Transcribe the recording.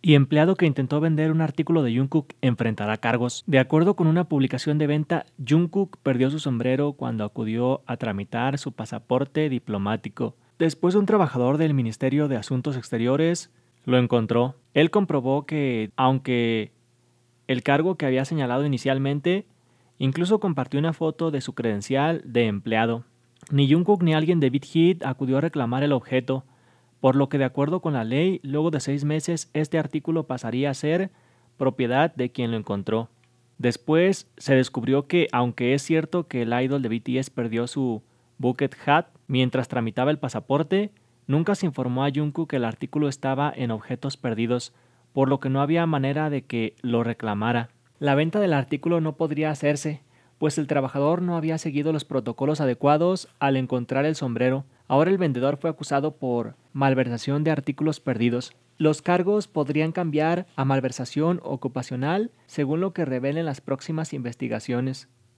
y empleado que intentó vender un artículo de Jungkook enfrentará cargos. De acuerdo con una publicación de venta, Jungkook perdió su sombrero cuando acudió a tramitar su pasaporte diplomático. Después un trabajador del Ministerio de Asuntos Exteriores lo encontró. Él comprobó que, aunque el cargo que había señalado inicialmente, incluso compartió una foto de su credencial de empleado. Ni Jungkook ni alguien de BitHit acudió a reclamar el objeto por lo que de acuerdo con la ley, luego de seis meses este artículo pasaría a ser propiedad de quien lo encontró. Después se descubrió que, aunque es cierto que el idol de BTS perdió su bucket hat mientras tramitaba el pasaporte, nunca se informó a Jungkook que el artículo estaba en objetos perdidos, por lo que no había manera de que lo reclamara. La venta del artículo no podría hacerse, pues el trabajador no había seguido los protocolos adecuados al encontrar el sombrero, Ahora el vendedor fue acusado por malversación de artículos perdidos. Los cargos podrían cambiar a malversación ocupacional según lo que revelen las próximas investigaciones.